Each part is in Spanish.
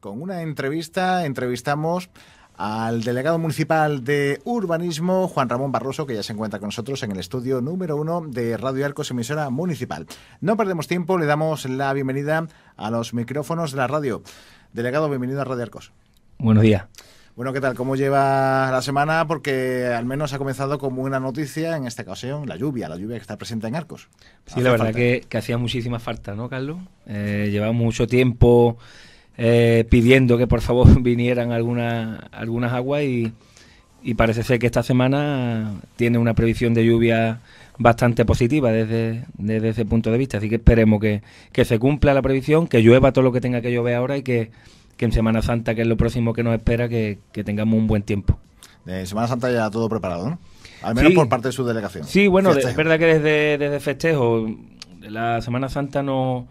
con una entrevista, entrevistamos al delegado municipal de urbanismo, Juan Ramón Barroso, que ya se encuentra con nosotros en el estudio número uno de Radio Arcos, emisora municipal. No perdemos tiempo, le damos la bienvenida a los micrófonos de la radio. Delegado, bienvenido a Radio Arcos. Buenos días. Bueno, ¿qué tal? ¿Cómo lleva la semana? Porque al menos ha comenzado con una noticia, en esta ocasión, la lluvia, la lluvia que está presente en Arcos. Sí, la verdad que, que, hacía muchísima falta, ¿no, Carlos? Eh, llevaba mucho tiempo eh, pidiendo que por favor vinieran algunas, algunas aguas y, y parece ser que esta semana tiene una previsión de lluvia bastante positiva desde, ese punto de vista. Así que esperemos que, se cumpla la previsión, que llueva todo lo que tenga que llover ahora y que, en Semana Santa, que es lo próximo que nos espera, que, tengamos un buen tiempo. De Semana Santa ya todo preparado, ¿no? Al menos por parte de su delegación. Sí, bueno, es verdad que desde, desde festejo, la Semana Santa no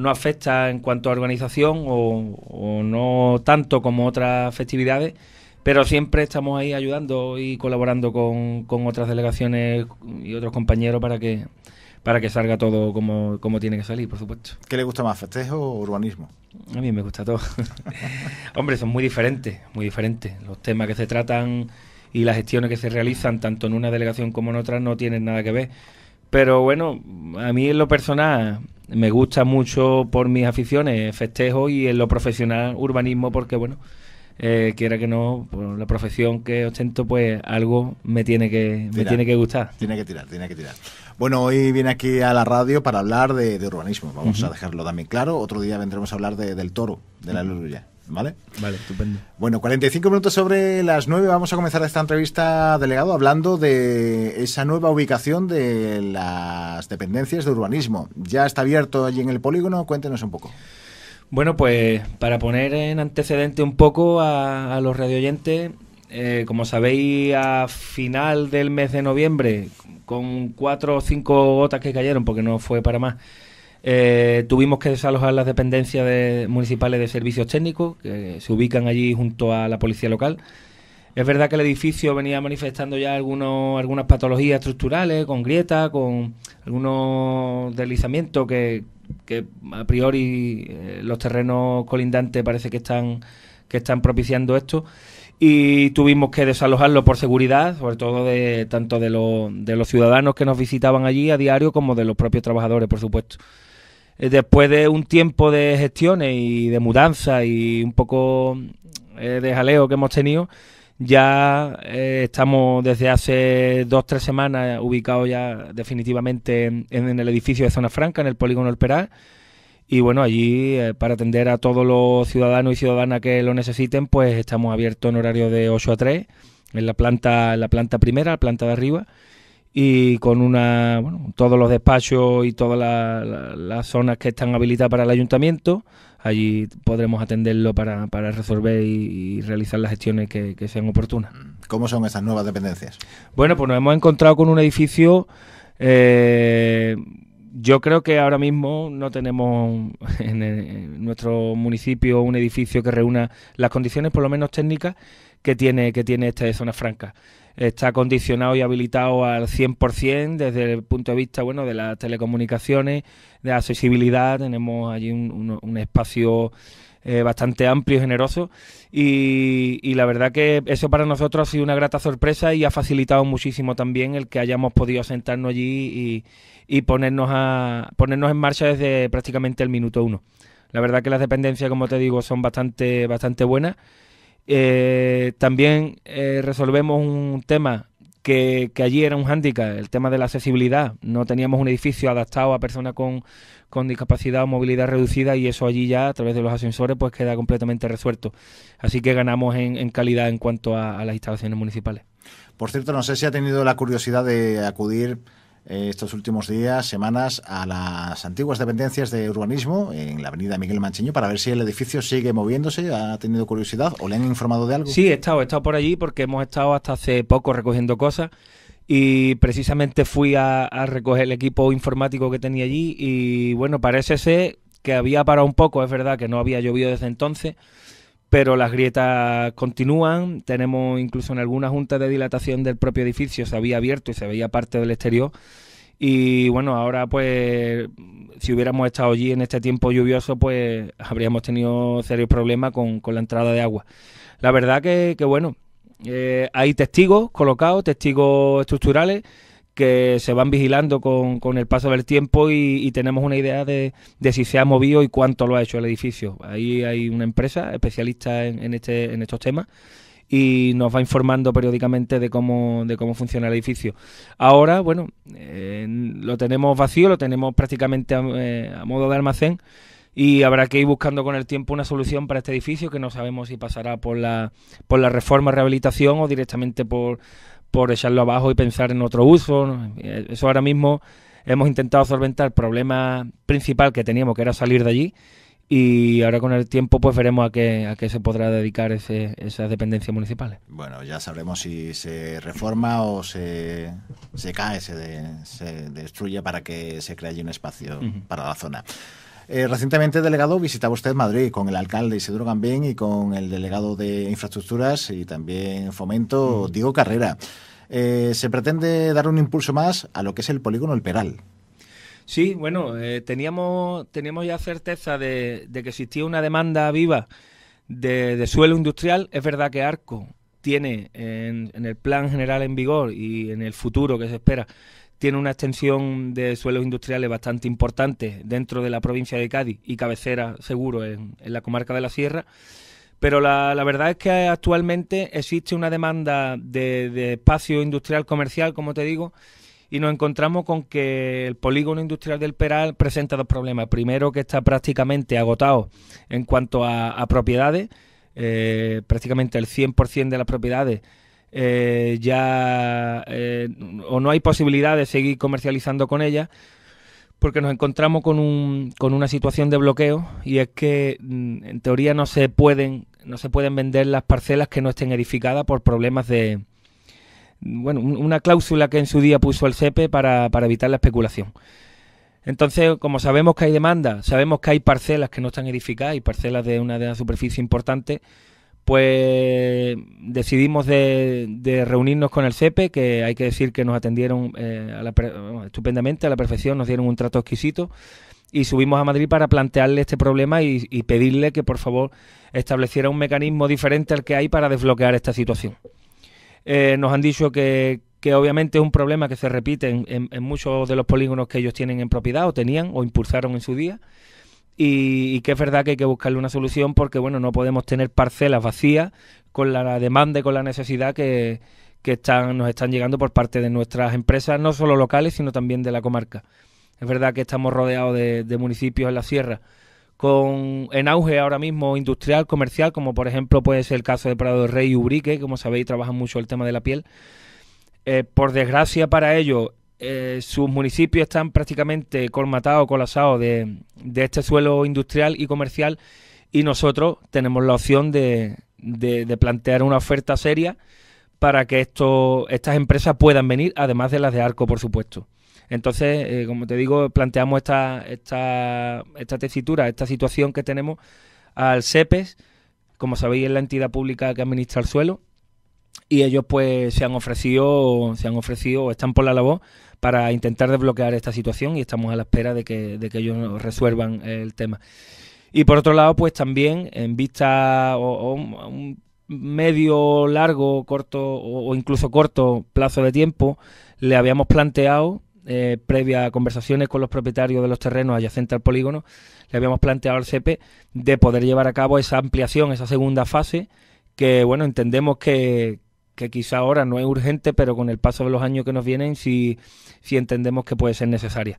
no afecta en cuanto a organización o, no tanto como otras festividades, pero siempre estamos ahí ayudando y colaborando con, con, otras delegaciones y otros compañeros para que para que salga todo como, como tiene que salir, por supuesto. ¿Qué le gusta más, festejo o urbanismo? A mí me gusta todo. Hombre, son muy diferentes, muy diferentes. Los temas que se tratan y las gestiones que se realizan tanto en una delegación como en otra no tienen nada que ver. Pero bueno, a mí en lo personal me gusta mucho por mis aficiones festejo y en lo profesional urbanismo porque bueno, eh, quiera que no, por la profesión que ostento, pues algo me tiene que me tiene que gustar. Tiene que tirar, tiene que tirar. Bueno, hoy viene aquí a la radio para hablar de, urbanismo, vamos a dejarlo también claro. Otro día vendremos a hablar del toro, de la aleluya. ¿Vale? estupendo. Bueno, 45 minutos sobre las 9 vamos a comenzar esta entrevista, delegado, hablando de esa nueva ubicación de las dependencias de urbanismo. Ya está abierto allí en el polígono, cuéntenos un poco. Bueno, pues para poner en antecedente un poco a, los radioyentes, eh, como sabéis, a final del mes de noviembre, con cuatro o cinco gotas que cayeron, porque no fue para más, eh, tuvimos que desalojar las dependencias municipales de servicios técnicos, que se ubican allí junto a la policía local. Es verdad que el edificio venía manifestando ya algunos, algunas patologías estructurales, con grietas, con algunos deslizamientos que, a priori eh, los terrenos colindantes parece que están, que están propiciando esto. Y tuvimos que desalojarlo por seguridad, sobre todo de tanto de, de los ciudadanos que nos visitaban allí a diario como de los propios trabajadores, por supuesto. Eh, después de un tiempo de gestiones y de mudanza y un poco eh, de jaleo que hemos tenido, ya eh, estamos desde hace dos tres semanas ubicados ya definitivamente en, el edificio de Zona Franca, en el Polígono El Y bueno, allí para atender a todos los ciudadanos y ciudadanas que lo necesiten, pues estamos abiertos en horario de 8 a 3 en la planta, en la planta primera, la planta de arriba y con una bueno, todos los despachos y todas las zonas que están habilitadas para el ayuntamiento. Allí podremos atenderlo para, para resolver y, realizar las gestiones que, sean oportunas. ¿Cómo son esas nuevas dependencias? Bueno, pues nos hemos encontrado con un edificio... Eh, yo creo que ahora mismo no tenemos en, nuestro municipio un edificio que reúna las condiciones, por lo menos técnicas, que tiene, que tiene esta zona franca está condicionado y habilitado al 100% desde el punto de vista bueno de las telecomunicaciones, de accesibilidad. Tenemos allí un, espacio eh, bastante amplio y generoso. Y, la verdad que eso para nosotros ha sido una grata sorpresa y ha facilitado muchísimo también el que hayamos podido sentarnos allí y, y ponernos, a, ponernos en marcha desde prácticamente el minuto uno. La verdad que las dependencias, como te digo, son bastante, bastante buenas. Eh, también eh, resolvemos un tema que, allí era un hándicap, el tema de la accesibilidad. No teníamos un edificio adaptado a personas con, discapacidad o movilidad reducida y eso allí ya a través de los ascensores pues queda completamente resuelto. Así que ganamos en, calidad en cuanto a las instalaciones municipales. Por cierto, no sé si ha tenido la curiosidad de acudir estos últimos días, semanas, a las antiguas dependencias de urbanismo en la avenida Miguel Mancheño para ver si el edificio sigue moviéndose, ha tenido curiosidad o le han informado de algo. Sí, he estado, he estado por allí porque hemos estado hasta hace poco recogiendo cosas y precisamente fui a, a recoger el equipo informático que tenía allí y bueno, parece ser que había parado un poco, es verdad que no había llovido desde entonces pero las grietas continúan. Tenemos incluso en alguna junta de dilatación del propio edificio se había abierto y se veía parte del exterior. Y bueno, ahora pues si hubiéramos estado allí en este tiempo lluvioso, pues habríamos tenido serios problemas con, la entrada de agua. La verdad que, bueno, eh, hay testigos colocados, testigos estructurales que se van vigilando con, con el paso del tiempo y, tenemos una idea de, de, si se ha movido y cuánto lo ha hecho el edificio. Ahí hay una empresa especialista en, este, en estos temas y nos va informando periódicamente de cómo, de cómo funciona el edificio. Ahora, bueno, eh, lo tenemos vacío, lo tenemos prácticamente eh, a, modo de almacén y habrá que ir buscando con el tiempo una solución para este edificio que no sabemos si pasará por la, por la reforma, rehabilitación o directamente por, por echarlo abajo y pensar en otro uso. Eh, eso ahora mismo hemos intentado solventar el problema principal que teníamos, que era salir de allí, y ahora con el tiempo pues veremos a qué, a qué se podrá dedicar ese, esas dependencias municipales. Bueno, ya sabremos si se reforma o se, se cae, se, destruye para que se cree allí un espacio para la zona. Eh, recientemente, delegado, visitaba usted Madrid con el alcalde Isidro Gambín y con el delegado de Infraestructuras y también Fomento, mm. Diego Carrera. Eh, se pretende dar un impulso más a lo que es el polígono El Peral. Sí, bueno, eh, teníamos, ya certeza de, que existía una demanda viva de, suelo industrial. Es verdad que Arco tiene en el plan general en vigor y en el futuro que se espera tiene una extensión de suelos industriales bastante importante dentro de la provincia de Cádiz y cabecera seguro en, la comarca de la Sierra. Pero la, verdad es que actualmente existe una demanda de, espacio industrial comercial, como te digo, y nos encontramos con que el polígono industrial del Peral presenta dos problemas. Primero, que está prácticamente agotado en cuanto a, propiedades, eh, prácticamente el 100% de las propiedades eh, ya eh, o no hay posibilidad de seguir comercializando con ella porque nos encontramos con, un, con una situación de bloqueo y es que mm, en teoría no se pueden no se pueden vender las parcelas que no estén edificadas por problemas de bueno una cláusula que en su día puso el CEPE para, para evitar la especulación entonces, como sabemos que hay demanda, sabemos que hay parcelas que no están edificadas y parcelas de una, de una superficie importante, pues decidimos de, reunirnos con el CEPE, e, que hay que decir que nos atendieron eh, estupendamente, a la perfección, nos dieron un trato exquisito, y subimos a Madrid para plantearle este problema y, pedirle que por favor estableciera un mecanismo diferente al que hay para desbloquear esta situación. Eh, nos han dicho que, obviamente es un problema que se repite en, muchos de los polígonos que ellos tienen en propiedad o tenían o impulsaron en su día y, que es verdad que hay que buscarle una solución porque, bueno, no podemos tener parcelas vacías con la demanda y con la necesidad que, están, nos están llegando por parte de nuestras empresas, no solo locales, sino también de la comarca. Es verdad que estamos rodeados de, municipios en la sierra con en auge ahora mismo industrial, comercial, como por ejemplo puede ser el caso de Prado del Rey y Ubrique, como sabéis trabajan mucho el tema de la piel. Eh, por desgracia para ellos, eh, sus municipios están prácticamente colmatados, colasados de, de, este suelo industrial y comercial y nosotros tenemos la opción de, de, plantear una oferta seria para que estas empresas puedan venir, además de las de Arco, por supuesto. Entonces, eh, como te digo, planteamos esta, esta, tesitura, esta situación que tenemos al SEPES, como sabéis, es la entidad pública que administra el suelo, y ellos pues se han ofrecido, se han ofrecido, están por la labor para intentar desbloquear esta situación y estamos a la espera de que, ellos resuelvan el tema. Y por otro lado, pues también en vista o, un medio largo, corto o, incluso corto plazo de tiempo, le habíamos planteado, eh, previa a conversaciones con los propietarios de los terrenos adyacentes al polígono, le habíamos planteado al CEPE de poder llevar a cabo esa ampliación, esa segunda fase, que bueno, entendemos que, que quizá ahora no es urgente, pero con el paso de los años que nos vienen sí, entendemos que puede ser necesaria.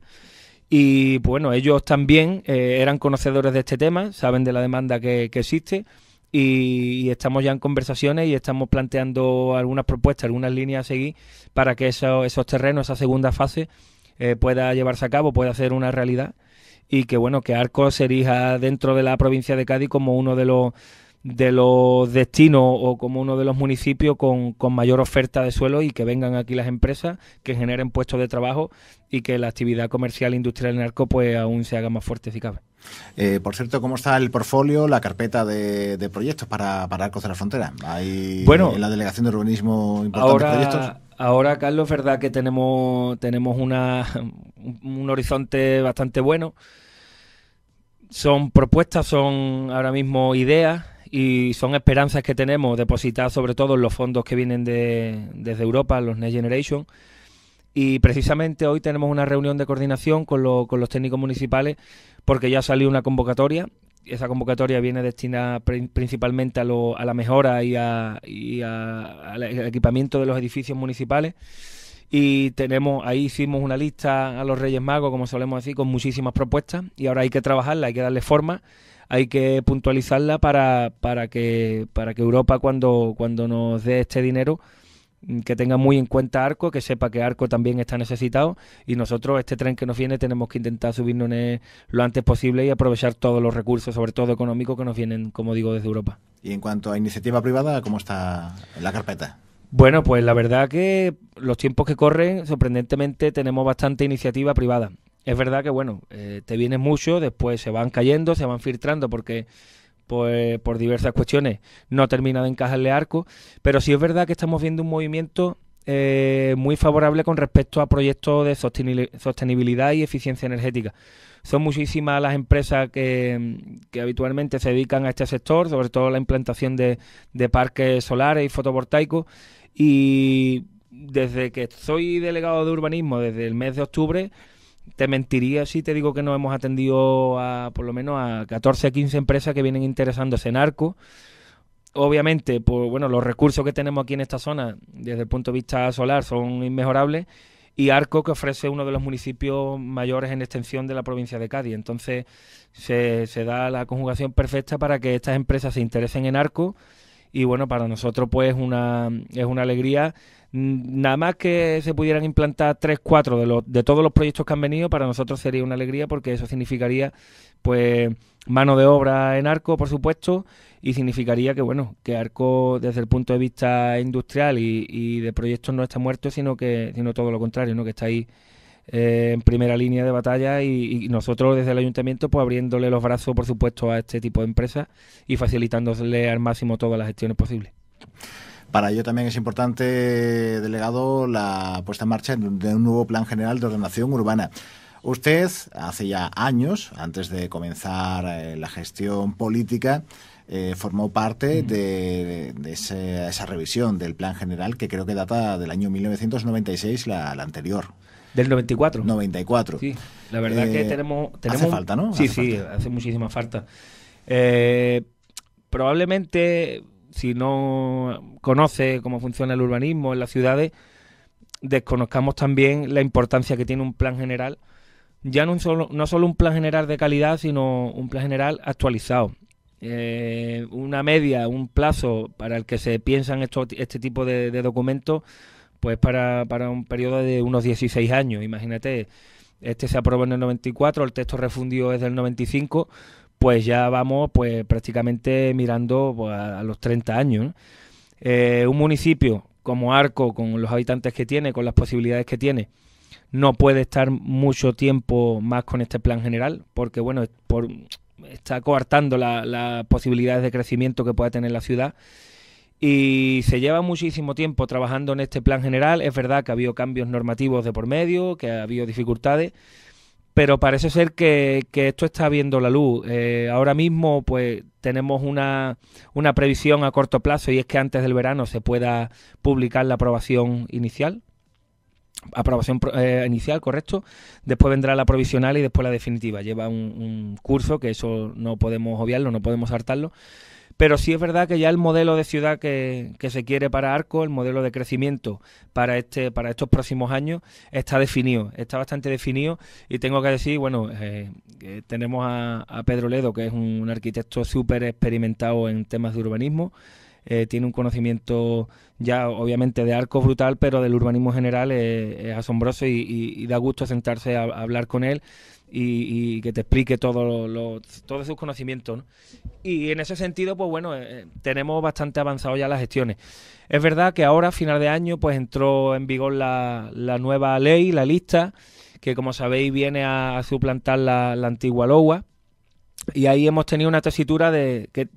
Y bueno, ellos también eh, eran conocedores de este tema, saben de la demanda que, existe y, estamos ya en conversaciones y estamos planteando algunas propuestas, algunas líneas a seguir para que esos terrenos, esa segunda fase, eh, pueda llevarse a cabo, pueda ser una realidad y que bueno, que Arcos se erija dentro de la provincia de Cádiz como uno de los de los destinos o como uno de los municipios con, mayor oferta de suelo y que vengan aquí las empresas, que generen puestos de trabajo y que la actividad comercial, e industrial en Arco pues aún se haga más fuerte si eh, por cierto, ¿cómo está el portfolio, la carpeta de, proyectos para, para, Arcos de la Frontera? ¿Hay bueno, eh, la Delegación de Urbanismo importantes ahora, proyectos? Ahora, Carlos, verdad que tenemos, tenemos una, un horizonte bastante bueno. Son propuestas, son ahora mismo ideas y son esperanzas que tenemos depositadas sobre todo en los fondos que vienen de, desde Europa, los Next Generation. Y precisamente hoy tenemos una reunión de coordinación con, con los técnicos municipales porque ya ha salido una convocatoria. Esa convocatoria viene destinada principalmente a, la mejora y, al equipamiento de los edificios municipales y tenemos ahí hicimos una lista a los Reyes Magos, como solemos decir, con muchísimas propuestas y ahora hay que trabajarla, hay que darle forma hay que puntualizarla para, para, que, Europa cuando, cuando nos dé este dinero mm, que tenga muy en cuenta Arco, que sepa que Arco también está necesitado y nosotros este tren que nos viene tenemos que intentar subirnos lo antes posible y aprovechar todos los recursos, sobre todo económicos, que nos vienen, como digo, desde Europa. Y en cuanto a iniciativa privada, ¿cómo está la carpeta? Bueno, pues la verdad que los tiempos que corren, sorprendentemente, tenemos bastante iniciativa privada es verdad que, bueno, eh, te viene mucho, después se van cayendo, se van filtrando porque pues, por diversas cuestiones no termina de encajarle arco, pero sí es verdad que estamos viendo un movimiento eh, muy favorable con respecto a proyectos de sostenibilidad y eficiencia energética. Son muchísimas las empresas que, que habitualmente se dedican a este sector, sobre todo la implantación de, de parques solares y fotovoltaicos. Y desde que soy delegado de urbanismo, desde el mes de octubre, te mentiría si te digo que no hemos atendido a por lo menos a 14 a 15 empresas que vienen interesándose en Arco. Obviamente, pues, bueno, los recursos que tenemos aquí en esta zona desde el punto de vista solar son inmejorables y Arco que ofrece uno de los municipios mayores en extensión de la provincia de Cádiz. Entonces se, se da la conjugación perfecta para que estas empresas se interesen en Arco y bueno, para nosotros pues una, es una alegría Mm, nada más que se pudieran implantar ...tres, cuatro de, los, de todos los proyectos que han venido, para nosotros sería una alegría porque eso significaría pues mano de obra en Arco, por supuesto, y significaría que bueno, que Arco desde el punto de vista industrial y, de proyectos no está muerto, sino que sino todo lo contrario, ¿no? que está ahí eh, en primera línea de batalla y, nosotros desde el ayuntamiento pues abriéndole los brazos por supuesto a este tipo de empresas y facilitándole al máximo todas las gestiones posibles. Para ello también es importante, delegado, la puesta en marcha de un nuevo plan general de ordenación urbana. Usted, hace ya años, antes de comenzar eh, la gestión política, eh, formó parte de, esa revisión del plan general que creo que data del año 1996, la, anterior. Del 94. 94. Sí, la verdad que eh, tenemos, Hace falta, ¿no? Sí, sí, hace muchísima falta. probablemente si no conoce cómo funciona el urbanismo en las ciudades, desconozcamos también la importancia que tiene un plan general, ya no, un solo, no solo un plan general de calidad, sino un plan general actualizado. Eh, una media, un plazo para el que se piensan este tipo de, documentos, pues para, para un periodo de unos 16 años, imagínate. Este se aprobó en el 94, el texto refundido es del 95, pues ya vamos pues prácticamente mirando pues, a, los 30 años. Eh, un municipio como Arco, con los habitantes que tiene, con las posibilidades que tiene, no puede estar mucho tiempo más con este plan general, porque bueno, está coartando las posibilidades de crecimiento que pueda tener la ciudad. Y se lleva muchísimo tiempo trabajando en este plan general. Es verdad que ha habido cambios normativos de por medio, que ha habido dificultades, pero parece ser que, esto está viendo la luz. Eh, ahora mismo, pues tenemos una, una previsión a corto plazo y es que antes del verano se pueda publicar la aprobación inicial. Aprobación eh, inicial, correcto. Después vendrá la provisional y después la definitiva. Lleva un, un curso que eso no podemos obviarlo, no podemos hartarlo. Pero sí es verdad que ya el modelo de ciudad que, se quiere para Arco, el modelo de crecimiento para, este, para estos próximos años, está definido, está bastante definido. Y tengo que decir, bueno, eh, eh, tenemos a, Pedro Ledo, que es un, arquitecto súper experimentado en temas de urbanismo. Eh, tiene un conocimiento ya obviamente de arco brutal, pero del urbanismo general es asombroso y, da gusto sentarse a, hablar con él y, que te explique todo todos sus conocimientos. Y en ese sentido, pues bueno, eh, tenemos bastante avanzado ya las gestiones. Es verdad que ahora, a final de año, pues entró en vigor la, la nueva ley, la lista, que como sabéis viene a, suplantar la, antigua LOWA. Y ahí hemos tenido una tesitura de, que,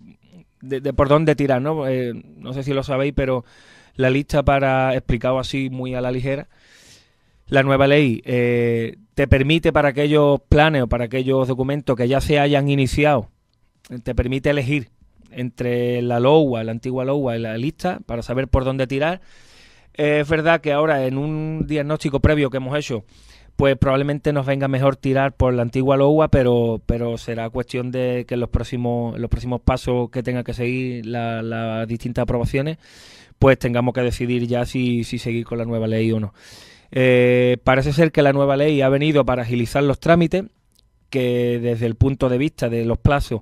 de, por dónde tirar, ¿no? Eh, no sé si lo sabéis, pero la lista para, explicado así muy a la ligera, la nueva ley eh, te permite para aquellos planes o para aquellos documentos que ya se hayan iniciado, eh, te permite elegir entre la LOWA, la antigua LOWA y la lista para saber por dónde tirar. Eh, es verdad que ahora en un diagnóstico previo que hemos hecho, pues probablemente nos venga mejor tirar por la antigua LOWA, pero, pero será cuestión de que en los próximos, los próximos pasos que tenga que seguir las distintas aprobaciones, pues tengamos que decidir ya si, si seguir con la nueva ley o no. Eh, parece ser que la nueva ley ha venido para agilizar los trámites, que desde el punto de vista de los plazos,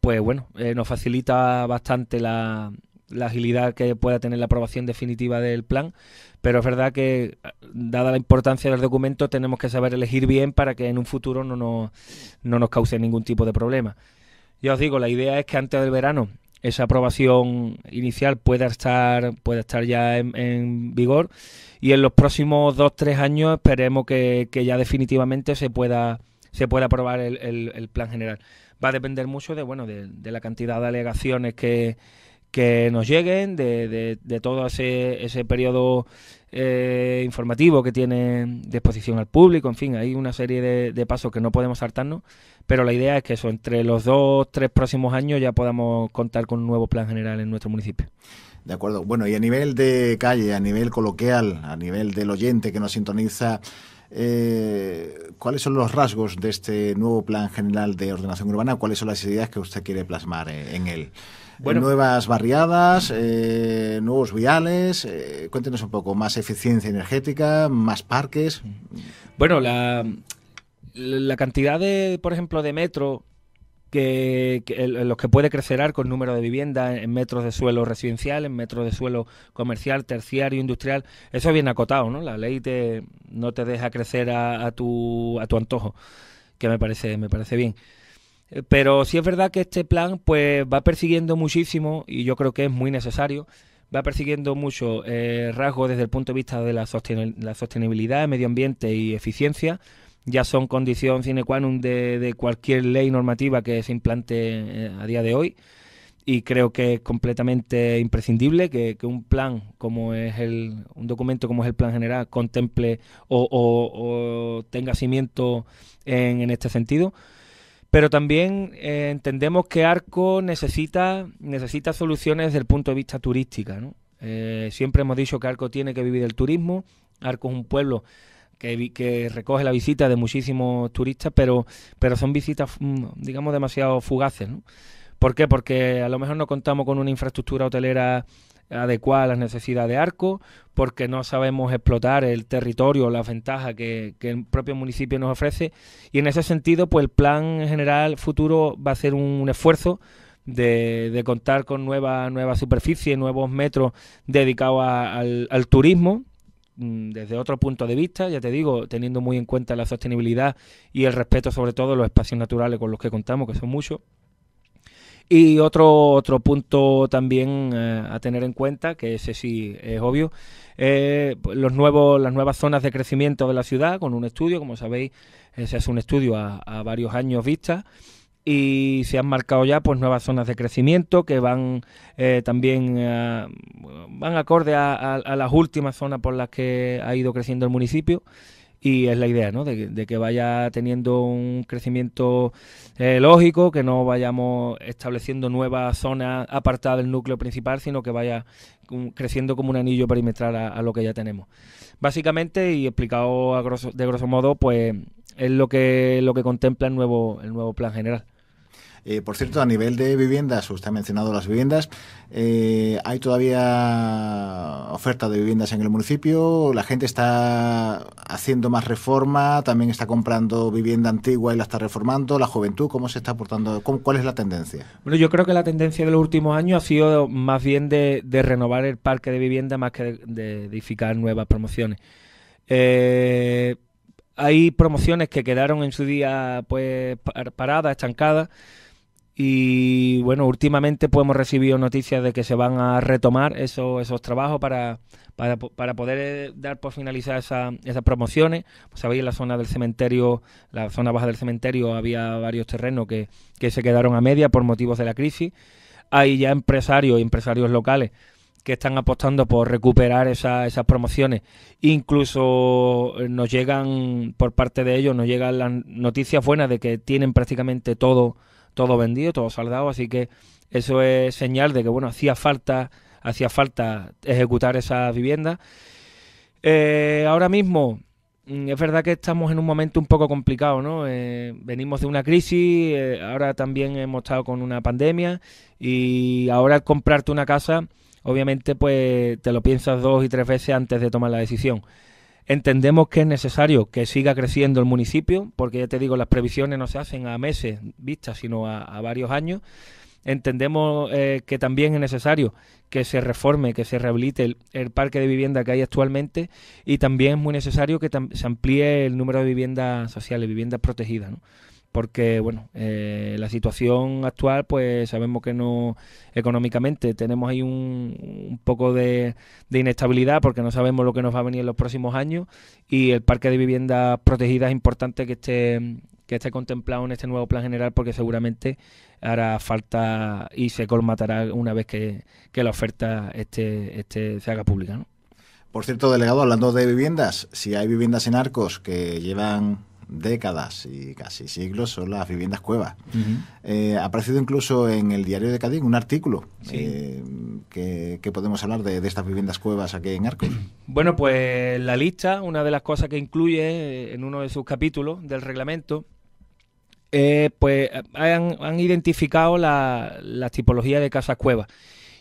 pues bueno, eh, nos facilita bastante la, agilidad que pueda tener la aprobación definitiva del plan, pero es verdad que, dada la importancia del documento, tenemos que saber elegir bien para que en un futuro no nos, no nos cause ningún tipo de problema. Ya os digo, la idea es que antes del verano esa aprobación inicial pueda estar, pueda estar ya en, vigor y en los próximos dos, tres años esperemos que, ya definitivamente se pueda, se pueda aprobar el, el, plan general. Va a depender mucho de, bueno, de, la cantidad de alegaciones que, que nos lleguen, de, todo ese, ese periodo eh, informativo que tiene de exposición al público, en fin, hay una serie de, pasos que no podemos saltarnos, pero la idea es que eso, entre los dos, tres próximos años ya podamos contar con un nuevo plan general en nuestro municipio. De acuerdo. Bueno, y a nivel de calle, a nivel coloquial, a nivel del oyente que nos sintoniza, eh, ¿cuáles son los rasgos de este nuevo plan general de ordenación urbana? ¿Cuáles son las ideas que usted quiere plasmar eh, en él? Eh, nuevas barriadas, eh, nuevos viales. Eh, cuéntenos un poco, más eficiencia energética, más parques. Bueno, la, la cantidad de, por ejemplo, de metro que, los que puede crecer con número de viviendas en metros de suelo residencial, en metros de suelo comercial, terciario, industrial, eso es bien acotado, ¿no? La ley te, no te deja crecer a, a, tu, a tu antojo, que me parece, me parece bien. Pero sí es verdad que este plan pues va persiguiendo muchísimo y yo creo que es muy necesario. Va persiguiendo mucho eh, rasgos desde el punto de vista de la, sostenibilidad, medio ambiente y eficiencia. Ya son condición sine qua non de, cualquier ley normativa que se implante eh, a día de hoy. Y creo que es completamente imprescindible que, un plan como es el, un documento como es el plan general contemple o, tenga cimiento en este sentido. Pero también eh, entendemos que Arco necesita, necesita soluciones desde el punto de vista turística. ¿no? Eh, siempre hemos dicho que Arco tiene que vivir del turismo. Arco es un pueblo que, que, recoge la visita de muchísimos turistas, pero, pero son visitas, mm, digamos, demasiado fugaces. ¿no? ¿Por qué? Porque a lo mejor no contamos con una infraestructura hotelera adecuada a las necesidades de Arco, porque no sabemos explotar el territorio, las ventajas que, el propio municipio nos ofrece. Y en ese sentido, pues el plan general futuro va a ser un, esfuerzo de, contar con nueva, nueva superficie, nuevos metros dedicados al, turismo, mm, desde otro punto de vista, ya te digo, teniendo muy en cuenta la sostenibilidad y el respeto sobre todo de los espacios naturales con los que contamos, que son muchos. Y otro, otro punto también eh, a tener en cuenta, que ese sí es obvio, eh, los nuevos, las nuevas zonas de crecimiento de la ciudad, con un estudio, como sabéis, eh, se hace un estudio a, varios años vista y se han marcado ya pues nuevas zonas de crecimiento que van también van acorde a, las últimas zonas por las que ha ido creciendo el municipio y es la idea, ¿no? De, que vaya teniendo un crecimiento eh, lógico, que no vayamos estableciendo nuevas zonas apartadas del núcleo principal, sino que vaya creciendo como un anillo perimetral a, lo que ya tenemos. Básicamente, y explicado de grosso modo, pues es lo que, lo que contempla el nuevo, el nuevo plan general. Eh, por cierto, a nivel de viviendas, usted ha mencionado las viviendas, eh, ¿hay todavía oferta de viviendas en el municipio? ¿La gente está haciendo más reforma? ¿También está comprando vivienda antigua y la está reformando? ¿La juventud cómo se está aportando? ¿Cuál es la tendencia? Bueno, yo creo que la tendencia de los últimos años ha sido más bien de, renovar el parque de vivienda más que de, edificar nuevas promociones. Eh, hay promociones que quedaron en su día pues paradas, estancadas y bueno, últimamente pues hemos recibido noticias de que se van a retomar esos, esos trabajos para, para, para poder eh, dar por finalizar esas promociones. Pues sabéis, en la zona del cementerio, la zona baja del cementerio, había varios terrenos que, que se quedaron a media por motivos de la crisis. Hay ya empresarios y empresarios locales que están apostando por recuperar esas promociones. Incluso eh, nos llegan, por parte de ellos, nos llegan las noticias buenas de que tienen prácticamente todo todo vendido, todo saldado, así que eso es señal de que bueno, hacía falta, hacía falta ejecutar esa vivienda. Eh, ahora mismo mm, es verdad que estamos en un momento un poco complicado, ¿no? Eh, venimos de una crisis, eh, ahora también hemos estado con una pandemia y ahora al comprarte una casa, obviamente pues te lo piensas dos y tres veces antes de tomar la decisión. Entendemos que es necesario que siga creciendo el municipio, porque ya te digo, las previsiones no se hacen a meses vistas, sino a, varios años. Entendemos eh, que también es necesario que se reforme, que se rehabilite el, parque de vivienda que hay actualmente y también es muy necesario que se amplíe el número de viviendas sociales, viviendas protegidas porque bueno, eh, la situación actual pues sabemos que no económicamente tenemos ahí un, poco de, inestabilidad porque no sabemos lo que nos va a venir en los próximos años y el parque de viviendas protegidas es importante que esté que esté contemplado en este nuevo plan general porque seguramente hará falta y se colmatará una vez que, la oferta este, este se haga pública. Por cierto, delegado, hablando de viviendas, si hay viviendas en arcos que llevan décadas y casi siglos son las viviendas cuevas. Eh, ha aparecido incluso en el diario de Cádiz un artículo eh, que, podemos hablar de, estas viviendas cuevas aquí en Arco. Bueno, pues la lista, una de las cosas que incluye eh, en uno de sus capítulos del reglamento, pues han, identificado la, tipología de casas cuevas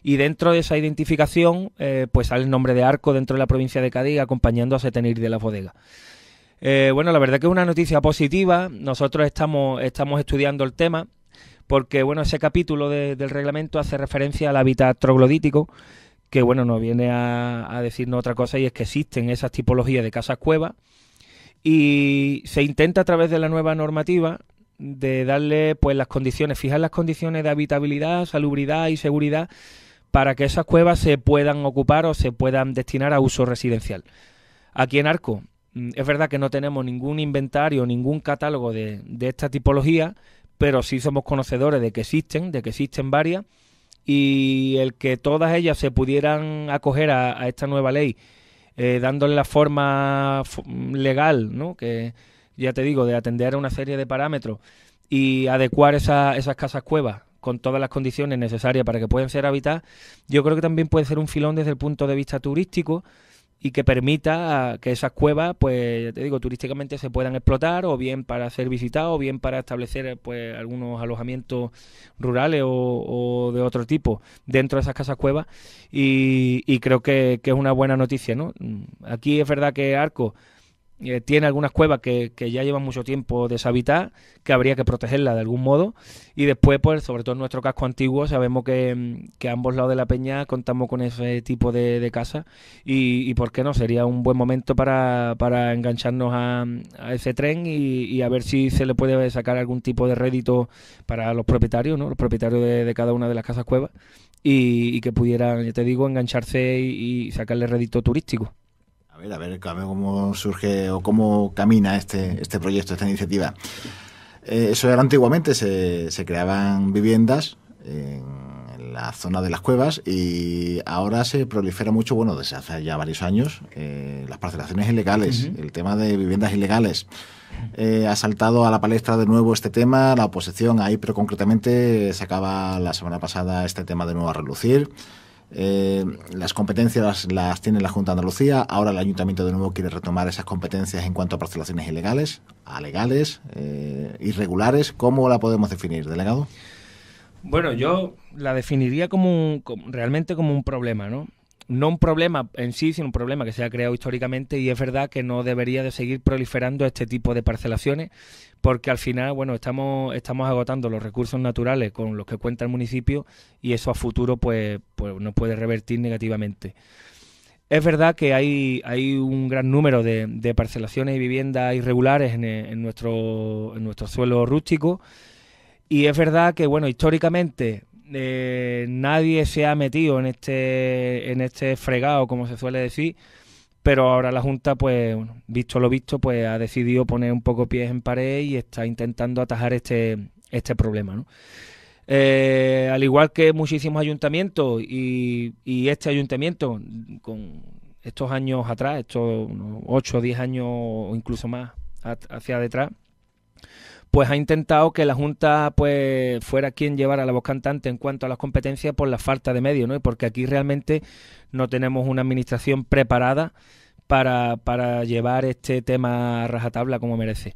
y dentro de esa identificación pues sale el nombre de Arco dentro de la provincia de Cádiz acompañando a Setenir de la Bodega. Eh, bueno, la verdad que es una noticia positiva. Nosotros estamos, estamos estudiando el tema porque, bueno, ese capítulo del reglamento hace referencia al hábitat troglodítico que, bueno, nos viene a, a decirnos otra cosa y es que existen esas tipologías de casas cuevas y se intenta a través de la nueva normativa de darle pues las condiciones, fijar las condiciones de habitabilidad, salubridad y seguridad para que esas cuevas se puedan ocupar o se puedan destinar a uso residencial. Aquí en Arco Mm, es verdad que no tenemos ningún inventario, ningún catálogo de, esta tipología, pero sí somos conocedores de que existen, de que existen varias, y el que todas ellas se pudieran acoger a, esta nueva ley, eh, dándole la forma legal, ¿no? que ya te digo, de atender a una serie de parámetros y adecuar esa, esas casas cuevas con todas las condiciones necesarias para que puedan ser habitadas, yo creo que también puede ser un filón desde el punto de vista turístico, y que permita que esas cuevas, pues, ya te digo, turísticamente se puedan explotar o bien para ser visitados o bien para establecer, pues, algunos alojamientos rurales o, de otro tipo dentro de esas casas cuevas y, creo que, que, es una buena noticia, ¿no? Aquí es verdad que Arco eh, tiene algunas cuevas que, ya llevan mucho tiempo deshabitadas, que habría que protegerla de algún modo. Y después, pues, sobre todo en nuestro casco antiguo, sabemos que, mm, que a ambos lados de la peña contamos con ese tipo de, casa. Y, por qué no, sería un buen momento para, para engancharnos a, ese tren y, y, a ver si se le puede sacar algún tipo de rédito para los propietarios, ¿no? Los propietarios de, cada una de las casas cuevas. Y, que pudieran, ya te digo, engancharse y sacarle rédito turístico. A ver, a ver, a ver cómo surge o cómo camina este, este proyecto, esta iniciativa. Eh, eso era antiguamente, se, se creaban viviendas en la zona de las cuevas y ahora se prolifera mucho, bueno, desde hace ya varios años, eh, las parcelaciones ilegales, el tema de viviendas ilegales. Eh, ha saltado a la palestra de nuevo este tema, la oposición ahí, pero concretamente se acaba la semana pasada este tema de nuevo a relucir. Eh, las competencias las, tiene la Junta de Andalucía. Ahora el Ayuntamiento de nuevo quiere retomar esas competencias en cuanto a parcelaciones ilegales, alegales, eh, irregulares. ¿Cómo la podemos definir, delegado? Bueno, yo la definiría realmente como un problema, ¿no? No un problema en sí, sino un problema que se ha creado históricamente y es verdad que no debería de seguir proliferando este tipo de parcelaciones porque al final, bueno, estamos, estamos agotando los recursos naturales con los que cuenta el municipio y eso a futuro pues, pues nos puede revertir negativamente. Es verdad que hay, hay un gran número de, parcelaciones y viviendas irregulares en, nuestro, en nuestro suelo rústico y es verdad que, bueno, históricamente eh, nadie se ha metido en este, en este fregado, como se suele decir, pero ahora la Junta, pues, visto lo visto, pues ha decidido poner un poco pies en pared y está intentando atajar este, este problema, ¿no? Eh, al igual que muchísimos ayuntamientos y, y, este ayuntamiento, con estos años atrás, estos 8 o 10 años o incluso más hacia detrás, pues ha intentado que la Junta pues fuera quien llevara la voz cantante en cuanto a las competencias por la falta de medios, ¿no? Y porque aquí realmente no tenemos una administración preparada para, llevar este tema a rajatabla como merece.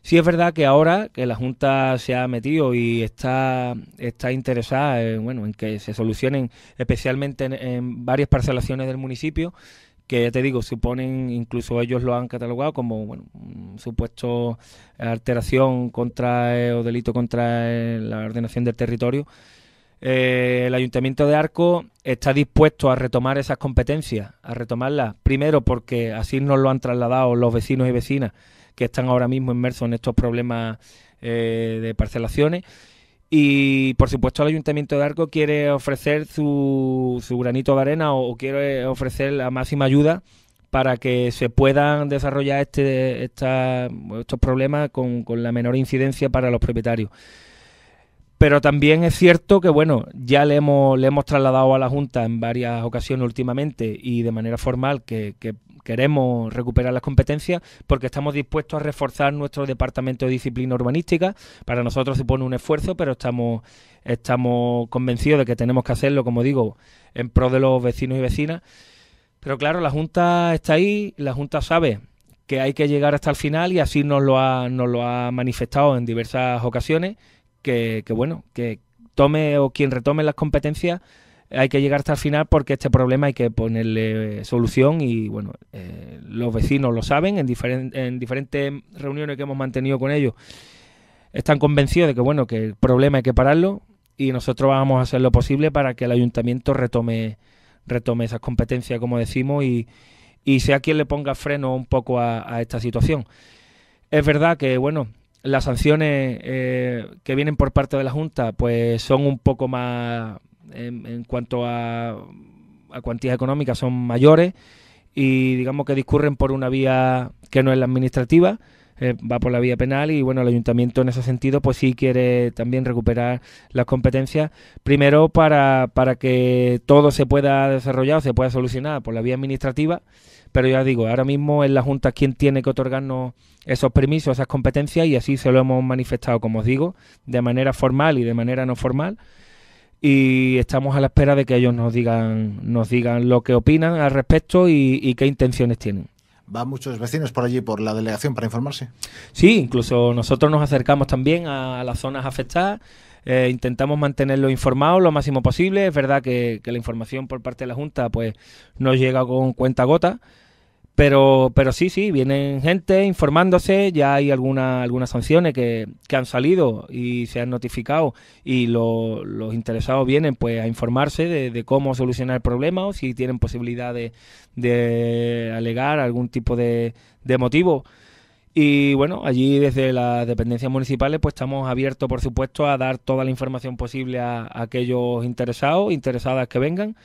Sí es verdad que ahora que la Junta se ha metido y está, está interesada en, bueno, en que se solucionen especialmente en varias parcelaciones del municipio, que ya te digo, suponen, incluso ellos lo han catalogado como un supuesto alteración contra eh, o delito contra eh, la ordenación del territorio. Eh, el Ayuntamiento de Arco está dispuesto a retomar esas competencias, a retomarlas, primero porque así nos lo han trasladado los vecinos y vecinas que están ahora mismo inmersos en estos problemas de parcelaciones y por supuesto el Ayuntamiento de Arco quiere ofrecer su, granito de arena o, quiere ofrecer la máxima ayuda para que se puedan desarrollar este, estos problemas con, con, la menor incidencia para los propietarios. Pero también es cierto que, bueno, ya le hemos, le hemos trasladado a la Junta en varias ocasiones últimamente y de manera formal que queremos recuperar las competencias porque estamos dispuestos a reforzar nuestro departamento de disciplina urbanística. Para nosotros se pone un esfuerzo, pero estamos, estamos convencidos de que tenemos que hacerlo, como digo, en pro de los vecinos y vecinas. Pero claro, la Junta está ahí, la Junta sabe que hay que llegar hasta el final y así nos lo ha, nos lo ha manifestado en diversas ocasiones, que, que bueno, que tome o quien retome las competencias hay que llegar hasta el final porque este problema hay que ponerle eh, solución y bueno, eh, los vecinos lo saben en, diferentes reuniones que hemos mantenido con ellos. Están convencidos de que bueno, que el problema hay que pararlo y nosotros vamos a hacer lo posible para que el ayuntamiento retome retome esas competencias, como decimos, y, y sea quien le ponga freno un poco a, esta situación. Es verdad que, bueno, las sanciones eh, que vienen por parte de la Junta, pues son un poco más, en, cuanto a, cuantías económicas son mayores y digamos que discurren por una vía que no es la administrativa, eh, va por la vía penal y bueno, el ayuntamiento en ese sentido pues sí quiere también recuperar las competencias, primero para, para que todo se pueda desarrollar o se pueda solucionar por la vía administrativa, pero ya digo, ahora mismo es la Junta quien tiene que otorgarnos esos permisos, esas competencias y así se lo hemos manifestado, como os digo, de manera formal y de manera no formal y estamos a la espera de que ellos nos digan, nos digan lo que opinan al respecto y, qué intenciones tienen. ¿Van muchos vecinos por allí, por la delegación, para informarse? Sí, incluso nosotros nos acercamos también a las zonas afectadas. Eh, intentamos mantenerlos informados lo máximo posible. Es verdad que, la información por parte de la Junta pues nos llega con cuenta gota. Pero, pero sí, sí, vienen gente informándose, ya hay alguna, algunas sanciones que, que han salido y se han notificado y los interesados vienen pues a informarse de, cómo solucionar el problema o si tienen posibilidad de, alegar algún tipo de, motivo. Y bueno, allí desde las dependencias municipales pues estamos abiertos, por supuesto, a dar toda la información posible a aquellos interesados, interesadas que vengan.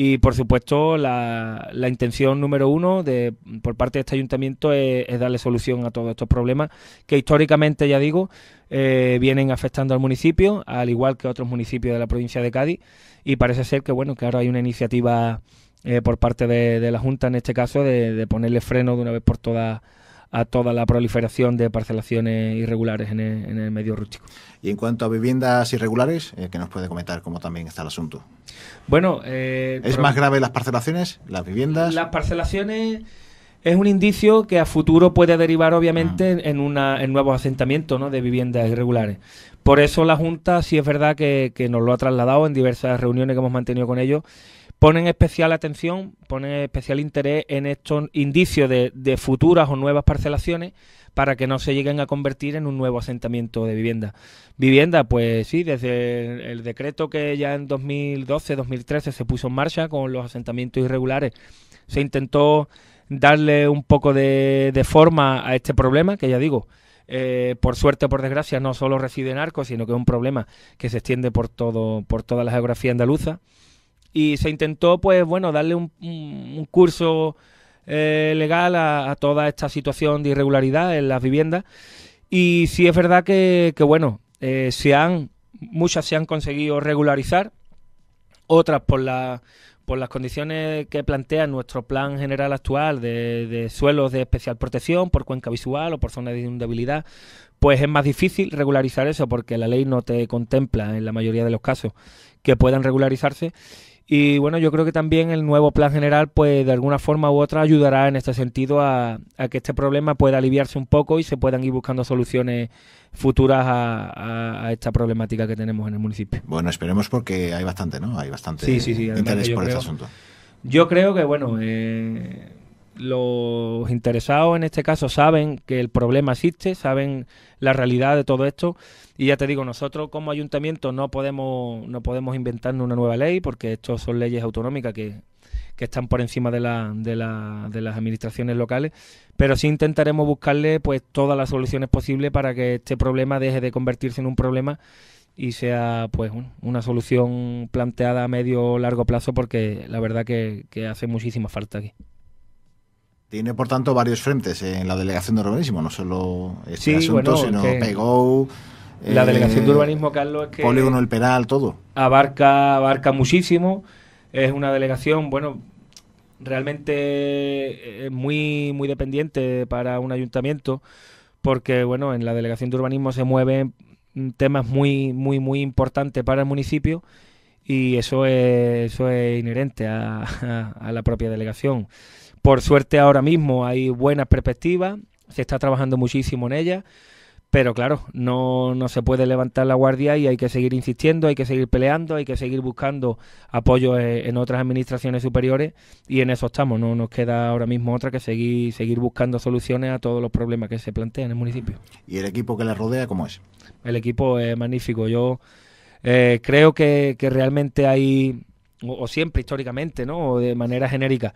Y por supuesto, la, la intención número uno de, por parte de este ayuntamiento es, darle solución a todos estos problemas que históricamente, ya digo, eh, vienen afectando al municipio, al igual que otros municipios de la provincia de Cádiz. Y parece ser que, bueno, que ahora hay una iniciativa eh, por parte de, la Junta, en este caso, de, ponerle freno de una vez por todas a toda la proliferación de parcelaciones irregulares en en el medio rústico. Y en cuanto a viviendas irregulares, ¿qué eh, que nos puede comentar cómo también está el asunto. Bueno, eh, ¿es más grave las parcelaciones, las viviendas? Las parcelaciones es un indicio que a futuro puede derivar obviamente ah. en, una, en nuevos asentamientos de viviendas irregulares. Por eso la Junta, sí es verdad que, nos lo ha trasladado en diversas reuniones que hemos mantenido con ellos, ponen especial atención, ponen especial interés en estos indicios de futuras o nuevas parcelaciones para que no se lleguen a convertir en un nuevo asentamiento de vivienda. Vivienda, pues sí, desde el, decreto que ya en 2012-2013 se puso en marcha con los asentamientos irregulares, se intentó darle un poco de, forma a este problema, que ya digo, eh, por suerte o por desgracia no solo reside en Arcos, sino que es un problema que se extiende por, todo, por toda la geografía andaluza. Y se intentó, pues bueno, darle un, un curso eh, legal a, toda esta situación de irregularidad en las viviendas. Y sí es verdad que, bueno, eh, se han, muchas se han conseguido regularizar, otras por la por las condiciones que plantea nuestro plan general actual de, de, suelos de especial protección por cuenca visual o por zona de inundabilidad, pues es más difícil regularizar eso porque la ley no te contempla en la mayoría de los casos que puedan regularizarse y bueno, yo creo que también el nuevo plan general, pues de alguna forma u otra, ayudará en este sentido a, que este problema pueda aliviarse un poco y se puedan ir buscando soluciones futuras a, esta problemática que tenemos en el municipio. Bueno, esperemos porque hay bastante, ¿no? Hay bastante interés por este asunto. Yo creo que, bueno, eh, los interesados en este caso saben que el problema existe, saben la realidad de todo esto y ya te digo, nosotros como ayuntamiento no podemos no podemos inventarnos una nueva ley porque estas son leyes autonómicas que, que están por encima de, de, las administraciones locales, pero sí intentaremos buscarle pues todas las soluciones posibles para que este problema deje de convertirse en un problema y sea pues una solución planteada a medio o largo plazo porque la verdad que hace muchísima falta aquí. Tiene, por tanto, varios frentes en la delegación de urbanismo, no solo este asunto, sino Pegou. La eh, delegación de urbanismo, Carlos, que. Polígono El Peral, todo. Abarca, abarca muchísimo. Es una delegación, bueno, realmente eh, muy, muy dependiente para un ayuntamiento, porque, bueno, en la delegación de urbanismo se mueven temas muy, muy, muy importantes para el municipio y eso es, eso es inherente a la propia delegación. Por suerte ahora mismo hay buenas perspectivas, se está trabajando muchísimo en ellas, pero claro, no, se puede levantar la guardia y hay que seguir insistiendo, hay que seguir peleando, hay que seguir buscando apoyo e, en, otras administraciones superiores y en eso estamos, no nos queda ahora mismo otra que seguir, seguir buscando soluciones a todos los problemas que se plantean en el municipio. ¿Y el equipo que la rodea cómo es? El equipo es magnífico, yo eh, creo que, realmente hay, o, siempre históricamente, ¿no? O de manera genérica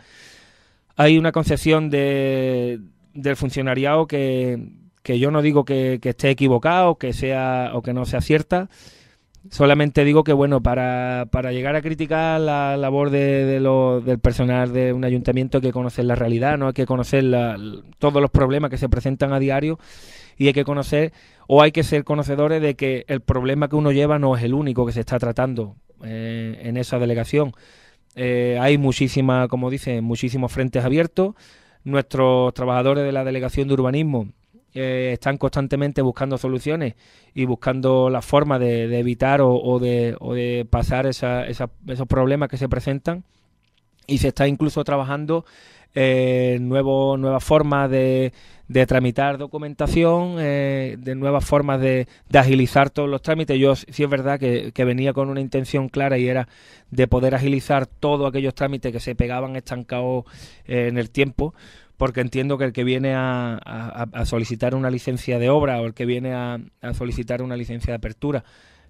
hay una concesión del funcionariado que, yo no digo que, esté equivocado que sea, o que no sea cierta. Solamente digo que, bueno, para, llegar a criticar la labor del personal de un ayuntamiento hay que conocer la realidad, no hay que conocer todos los problemas que se presentan a diario y hay que conocer o hay que ser conocedores de que el problema que uno lleva no es el único que se está tratando eh, en esa delegación. Eh, hay muchísimas, como dicen, muchísimos frentes abiertos. Nuestros trabajadores de la Delegación de Urbanismo eh, están constantemente buscando soluciones y buscando la forma de, evitar o, de, pasar esos problemas que se presentan. Y se está incluso trabajando eh, nuevo, nuevas formas de, tramitar documentación, eh, de nuevas formas de, agilizar todos los trámites. Yo sí es verdad que, venía con una intención clara y era de poder agilizar todos aquellos trámites que se pegaban estancados eh, en el tiempo, porque entiendo que el que viene a, solicitar una licencia de obra o el que viene a solicitar una licencia de apertura,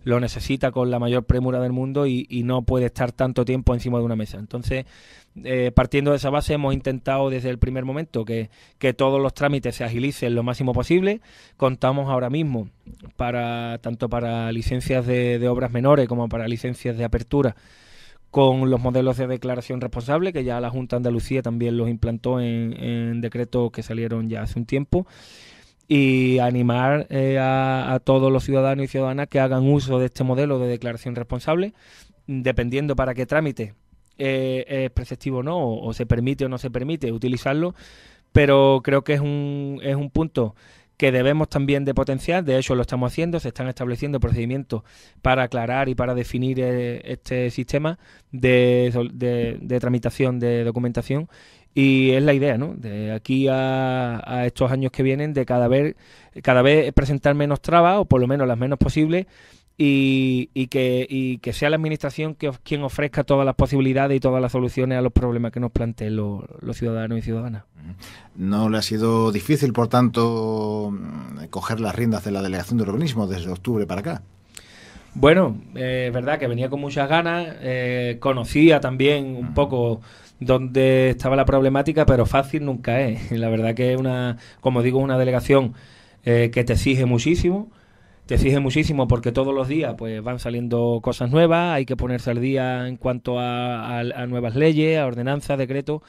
lo necesita con la mayor premura del mundo y, no puede estar tanto tiempo encima de una mesa. Entonces, eh, partiendo de esa base, hemos intentado desde el primer momento que, todos los trámites se agilicen lo máximo posible. Contamos ahora mismo, para tanto para licencias de, obras menores como para licencias de apertura, con los modelos de declaración responsable, que ya la Junta de Andalucía también los implantó en, en decretos que salieron ya hace un tiempo y animar eh, a, todos los ciudadanos y ciudadanas que hagan uso de este modelo de declaración responsable, dependiendo para qué trámite eh, es preceptivo o no, o, se permite o no se permite utilizarlo, pero creo que es un, es un punto que debemos también de potenciar, de hecho lo estamos haciendo, se están estableciendo procedimientos para aclarar y para definir eh, este sistema de, de tramitación de documentación y es la idea, ¿no? De aquí a, estos años que vienen, de cada vez, cada vez presentar menos trabas, o por lo menos las menos posibles, y, que, sea la administración que, quien ofrezca todas las posibilidades y todas las soluciones a los problemas que nos planteen los, ciudadanos y ciudadanas. No le ha sido difícil, por tanto, mm, coger las riendas de la delegación de urbanismo desde octubre para acá. Bueno, eh, es verdad que venía con muchas ganas, eh, conocía también un poco donde estaba la problemática, pero fácil nunca es. La verdad que es una, como digo, una delegación eh, que te exige muchísimo, te exige muchísimo porque todos los días pues van saliendo cosas nuevas, hay que ponerse al día en cuanto a, nuevas leyes, a ordenanzas, decretos.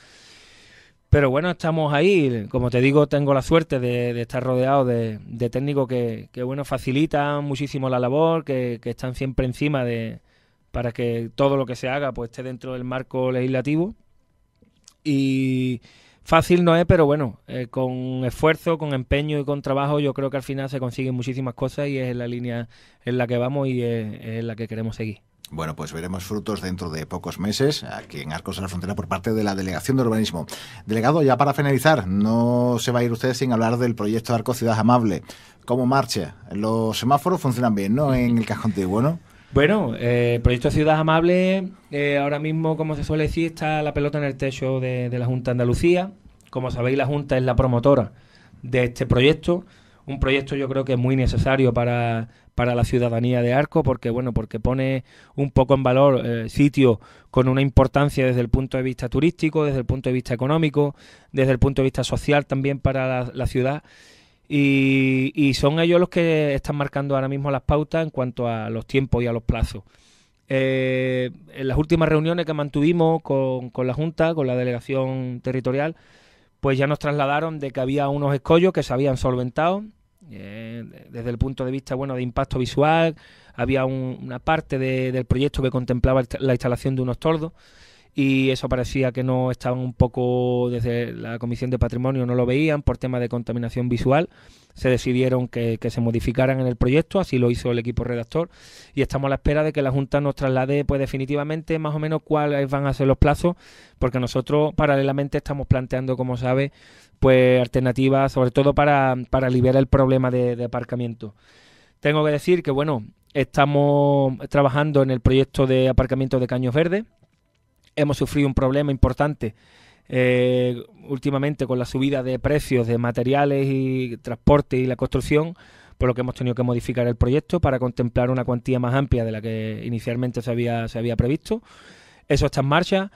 Pero bueno, estamos ahí. Como te digo, tengo la suerte de, estar rodeado de, técnicos que, que, bueno, facilitan muchísimo la labor, que, que están siempre encima de para que todo lo que se haga pues esté dentro del marco legislativo y fácil no es, pero bueno, eh, con esfuerzo, con empeño y con trabajo yo creo que al final se consiguen muchísimas cosas y es la línea en la que vamos y es, la que queremos seguir. Bueno, pues veremos frutos dentro de pocos meses aquí en Arcos de la Frontera por parte de la Delegación de Urbanismo. Delegado, ya para finalizar, no se va a ir usted sin hablar del proyecto Arco Ciudad Amable. ¿Cómo marcha? Los semáforos funcionan bien, ¿no? En el casco antiguo, ¿no? Bueno, eh, proyecto Ciudad Amable, eh, ahora mismo, como se suele decir, está la pelota en el techo de, la Junta de Andalucía. Como sabéis, la Junta es la promotora de este proyecto. Un proyecto yo creo que es muy necesario para, la ciudadanía de Arco, porque bueno, porque pone un poco en valor eh, el sitio con una importancia desde el punto de vista turístico, desde el punto de vista económico, desde el punto de vista social también para la ciudad y, son ellos los que están marcando ahora mismo las pautas en cuanto a los tiempos y a los plazos. Eh, en las últimas reuniones que mantuvimos con, con, la Junta, con la delegación territorial, pues ya nos trasladaron de que había unos escollos que se habían solventado. Eh, desde el punto de vista bueno de impacto visual, había una parte del proyecto que contemplaba la instalación de unos tordos y eso parecía que no estaban un poco desde la Comisión de Patrimonio, no lo veían por tema de contaminación visual. Se decidieron que, se modificaran en el proyecto, así lo hizo el equipo redactor y estamos a la espera de que la Junta nos traslade pues definitivamente más o menos cuáles van a ser los plazos, porque nosotros paralelamente estamos planteando, como sabe, pues alternativas, sobre todo para, para el problema de, de aparcamiento. Tengo que decir que bueno, estamos trabajando en el proyecto de aparcamiento de Caños Verdes hemos sufrido un problema importante eh, últimamente con la subida de precios de materiales y transporte y la construcción, por lo que hemos tenido que modificar el proyecto para contemplar una cuantía más amplia de la que inicialmente se había, se había previsto. Eso está en marcha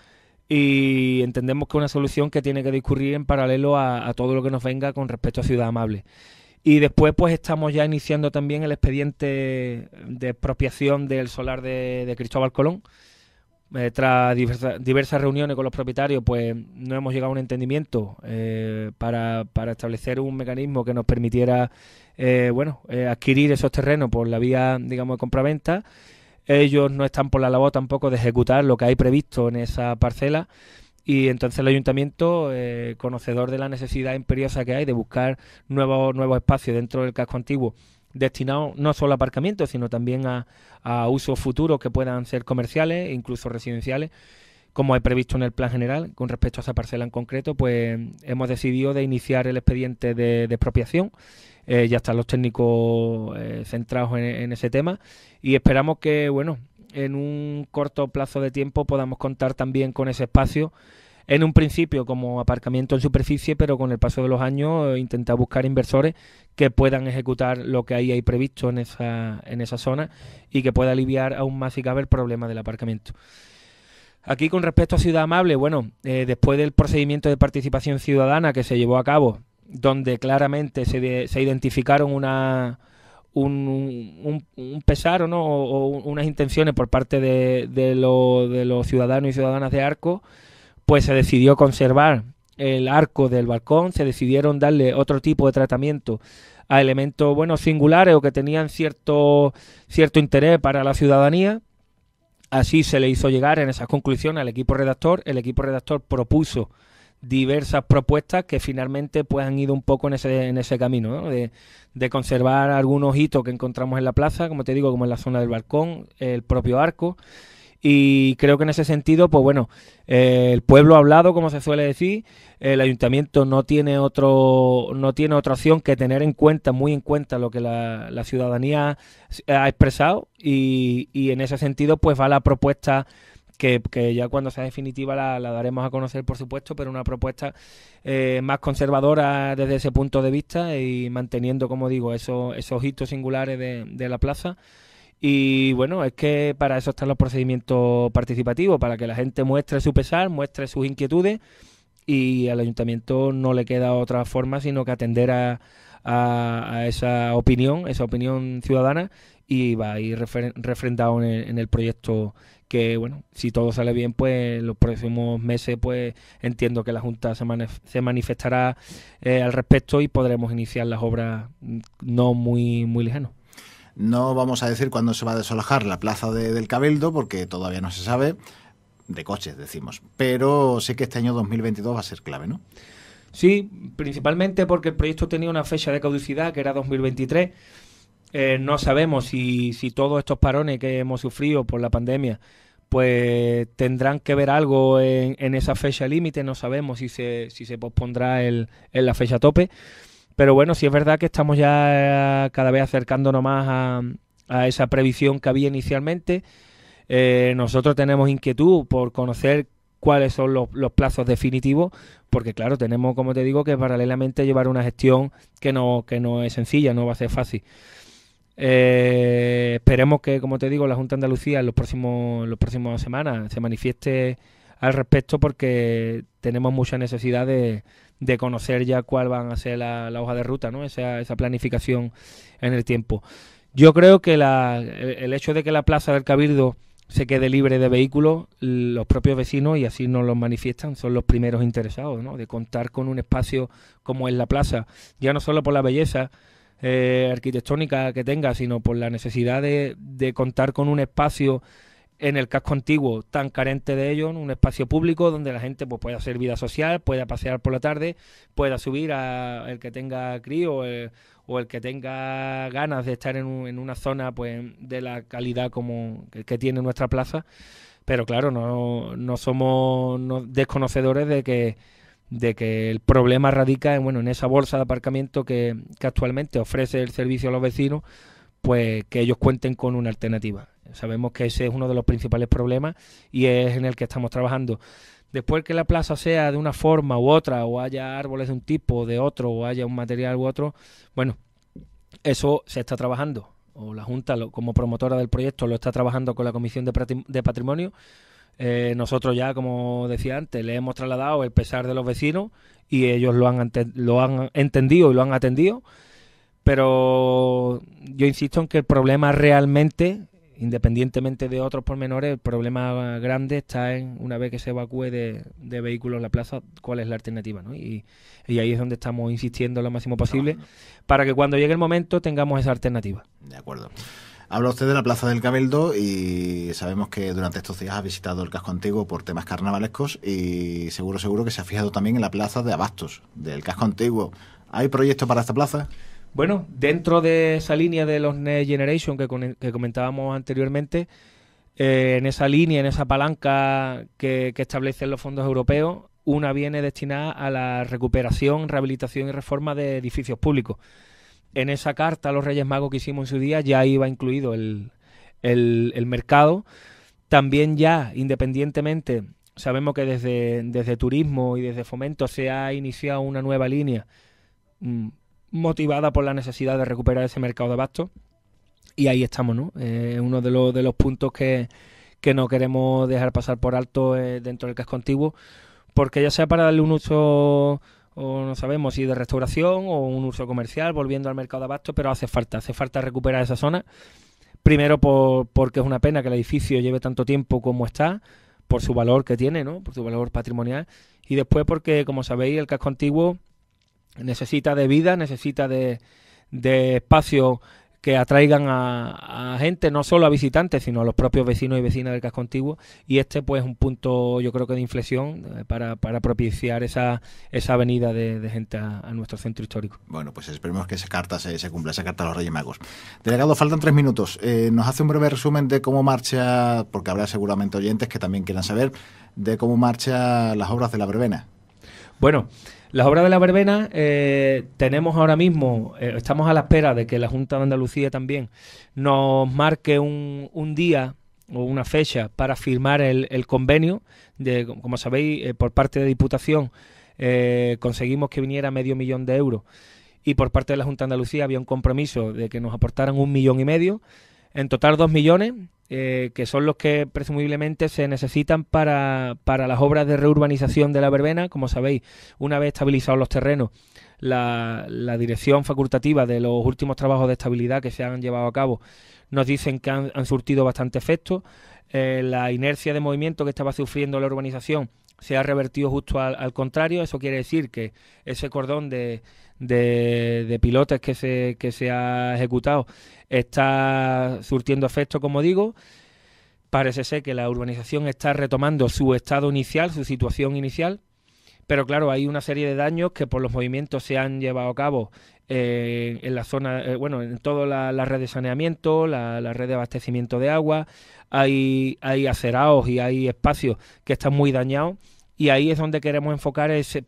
y entendemos que es una solución que tiene que discurrir en paralelo a, todo lo que nos venga con respecto a Ciudad Amable. Y después pues estamos ya iniciando también el expediente de expropiación del solar de Cristóbal Colón, eh, tras diversas reuniones con los propietarios, pues no hemos llegado a un entendimiento eh, para, establecer un mecanismo que nos permitiera, eh, bueno, adquirir esos terrenos por la vía, digamos, de compraventa. Ellos no están por la labor tampoco de ejecutar lo que hay previsto en esa parcela y entonces el ayuntamiento, conocedor de la necesidad imperiosa que hay de buscar nuevos, nuevos espacios dentro del casco antiguo ...destinado no solo a aparcamiento, sino también a, usos futuros que puedan ser comerciales e incluso residenciales como he previsto en el plan general, con respecto a esa parcela en concreto, pues hemos decidido de iniciar el expediente de, expropiación. Eh, ya están los técnicos eh, centrados en, ese tema y esperamos que, bueno, en un corto plazo de tiempo podamos contar también con ese espacio en un principio como aparcamiento en superficie, pero con el paso de los años eh, intenta buscar inversores que puedan ejecutar lo que ahí hay previsto en esa, en esa zona y que pueda aliviar aún más si cabe el problema del aparcamiento. Aquí con respecto a Ciudad Amable, bueno, eh, después del procedimiento de participación ciudadana que se llevó a cabo, donde claramente se, identificaron una, un, un, pesar o, unas intenciones por parte de, de los ciudadanos y ciudadanas de Arco, pues se decidió conservar el arco del balcón, se decidieron darle otro tipo de tratamiento a elementos bueno singulares o que tenían cierto cierto interés para la ciudadanía. Así se le hizo llegar en esas conclusiones al equipo redactor. El equipo redactor propuso diversas propuestas que finalmente pues han ido un poco en ese, en ese camino, de, de, conservar algunos hitos que encontramos en la plaza, como te digo, como en la zona del balcón, el propio arco, y creo que en ese sentido, pues bueno, eh, el pueblo ha hablado, como se suele decir, el ayuntamiento no tiene otro, no tiene otra opción que tener en cuenta, muy en cuenta, lo que la, la ciudadanía ha expresado y, en ese sentido, pues va la propuesta. Que, que ya cuando sea definitiva la, daremos a conocer, por supuesto, pero una propuesta eh, más conservadora desde ese punto de vista y manteniendo, como digo, esos, esos hitos singulares de, de la plaza. Y bueno, es que para eso están los procedimientos participativos, para que la gente muestre su pesar, muestre sus inquietudes y al ayuntamiento no le queda otra forma sino que atender a, esa opinión, esa opinión ciudadana y va a ir refrendado en el, proyecto que, bueno, si todo sale bien, pues los próximos meses, pues entiendo que la Junta se, manifestará eh, al respecto y podremos iniciar las obras mm, no muy, muy lejanos. No vamos a decir cuándo se va a desolajar la plaza de, del Cabildo, porque todavía no se sabe, de coches, decimos. Pero sé que este año 2022 va a ser clave, ¿no? Sí, principalmente porque el proyecto tenía una fecha de caducidad, que era 2023. Eh, no sabemos si, si todos estos parones que hemos sufrido por la pandemia pues tendrán que ver algo en, en esa fecha límite, no sabemos si se, si se pospondrá el, en la fecha tope. Pero bueno, si es verdad que estamos ya eh, cada vez acercándonos más a, esa previsión que había inicialmente. Eh, nosotros tenemos inquietud por conocer cuáles son los, plazos definitivos, porque claro, tenemos, como te digo, que paralelamente llevar una gestión que no, que no es sencilla, no va a ser fácil. Eh, esperemos que, como te digo, la Junta de Andalucía en los próximos, los próximos semanas se manifieste al respecto porque tenemos mucha necesidad de, de conocer ya cuál van a ser la, hoja de ruta, ¿no? Esa, esa, planificación en el tiempo. Yo creo que la, el, hecho de que la plaza del Cabildo se quede libre de vehículos, los propios vecinos, y así nos lo manifiestan, son los primeros interesados, ¿no? De contar con un espacio como es la plaza, ya no solo por la belleza eh, arquitectónica que tenga, sino por la necesidad de, de contar con un espacio en el casco antiguo tan carente de ello, un espacio público donde la gente pues, pueda hacer vida social, pueda pasear por la tarde, pueda subir a el que tenga crío eh, o el que tenga ganas de estar en, una zona pues, de la calidad como que, tiene nuestra plaza. Pero claro, no, somos desconocedores de que, de que el problema radica en, bueno, en esa bolsa de aparcamiento que, que actualmente ofrece el servicio a los vecinos, pues que ellos cuenten con una alternativa. Sabemos que ese es uno de los principales problemas y es en el que estamos trabajando. Después que la plaza sea de una forma u otra, o haya árboles de un tipo o de otro, o haya un material u otro, bueno, eso se está trabajando. O la Junta, como promotora del proyecto, lo está trabajando con la Comisión de Patrimonio. Eh, nosotros ya, como decía antes, le hemos trasladado el pesar de los vecinos y ellos lo han entendido y lo han atendido. Pero yo insisto en que el problema realmente independientemente de otros pormenores, el problema grande está en, una vez que se evacúe de, vehículos la plaza, cuál es la alternativa. ¿no? Y, ahí es donde estamos insistiendo lo máximo posible para que cuando llegue el momento tengamos esa alternativa. De acuerdo. Habla usted de la Plaza del Cabildo y sabemos que durante estos días ha visitado el casco antiguo por temas carnavalescos y seguro, seguro que se ha fijado también en la Plaza de Abastos del casco antiguo. ¿Hay proyectos para esta plaza? Bueno, dentro de esa línea de los Next Generation que, comentábamos anteriormente, eh, en esa línea, en esa palanca que, establecen los fondos europeos, una viene destinada a la recuperación, rehabilitación y reforma de edificios públicos. En esa carta a los Reyes Magos que hicimos en su día ya iba incluido el, mercado. También ya, independientemente, sabemos que desde, desde turismo y desde fomento se ha iniciado una nueva línea mm, motivada por la necesidad de recuperar ese mercado de abasto. Y ahí estamos, ¿no? Eh, uno de los, de los puntos que, no queremos dejar pasar por alto eh, dentro del casco antiguo, porque ya sea para darle un uso, o no sabemos si de restauración o un uso comercial, volviendo al mercado de abasto, pero hace falta, hace falta recuperar esa zona. Primero porque es una pena que el edificio lleve tanto tiempo como está, por su valor que tiene, ¿no? por su valor patrimonial, y después porque, como sabéis, el casco antiguo necesita de vida, necesita de, de espacio que atraigan a, gente, no solo a visitantes, sino a los propios vecinos y vecinas del casco antiguo. Y este, pues, es un punto, yo creo que de inflexión eh, para, propiciar esa, esa avenida de, gente a, nuestro centro histórico. Bueno, pues esperemos que esa carta se, cumpla, esa carta a los Reyes Magos. Delegado, faltan tres minutos. Eh, nos hace un breve resumen de cómo marcha, porque habrá seguramente oyentes que también quieran saber, de cómo marcha las obras de la verbena. Bueno, las obras de la verbena eh, tenemos ahora mismo, eh, estamos a la espera de que la Junta de Andalucía también nos marque un, un día o una fecha para firmar el, convenio. De, como sabéis, eh, por parte de Diputación conseguimos que viniera medio millón de euros y por parte de la Junta de Andalucía había un compromiso de que nos aportaran un millón y medio. En total dos millones eh, que son los que presumiblemente se necesitan para, para, las obras de reurbanización de la verbena. Como sabéis, una vez estabilizados los terrenos, la, dirección facultativa de los últimos trabajos de estabilidad que se han llevado a cabo nos dicen que han, surtido bastante efecto. Eh, la inercia de movimiento que estaba sufriendo la urbanización se ha revertido justo al contrario. Eso quiere decir que ese cordón de de, pilotes que se, que se ha ejecutado está surtiendo efecto, como digo. Parece ser que la urbanización está retomando su estado inicial, su situación inicial, pero claro, hay una serie de daños que por los movimientos se han llevado a cabo eh, en la zona, eh, bueno, en toda la, red de saneamiento, la, red de abastecimiento de agua, hay, hay acerados y hay espacios que están muy dañados y ahí es donde queremos enfocar ese,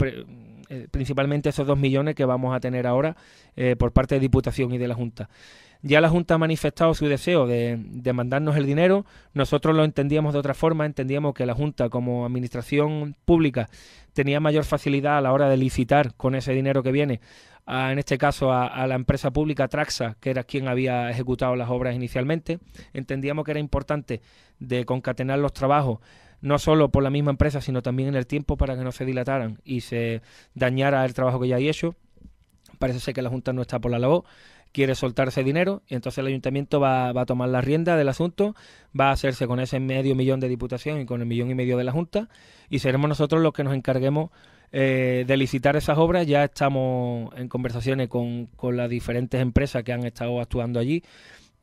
eh, principalmente esos dos millones que vamos a tener ahora eh, por parte de Diputación y de la Junta. Ya la Junta ha manifestado su deseo de, mandarnos el dinero. Nosotros lo entendíamos de otra forma. Entendíamos que la Junta, como administración pública, tenía mayor facilidad a la hora de licitar con ese dinero que viene, en este caso a, la empresa pública Traxa, que era quien había ejecutado las obras inicialmente. Entendíamos que era importante de concatenar los trabajos no solo por la misma empresa, sino también en el tiempo para que no se dilataran y se dañara el trabajo que ya hay hecho. Parece ser que la Junta no está por la labor, quiere soltarse dinero y entonces el ayuntamiento va, va a tomar la rienda del asunto, va a hacerse con ese medio millón de diputación y con el millón y medio de la Junta y seremos nosotros los que nos encarguemos eh, de licitar esas obras. Ya estamos en conversaciones con, con las diferentes empresas que han estado actuando allí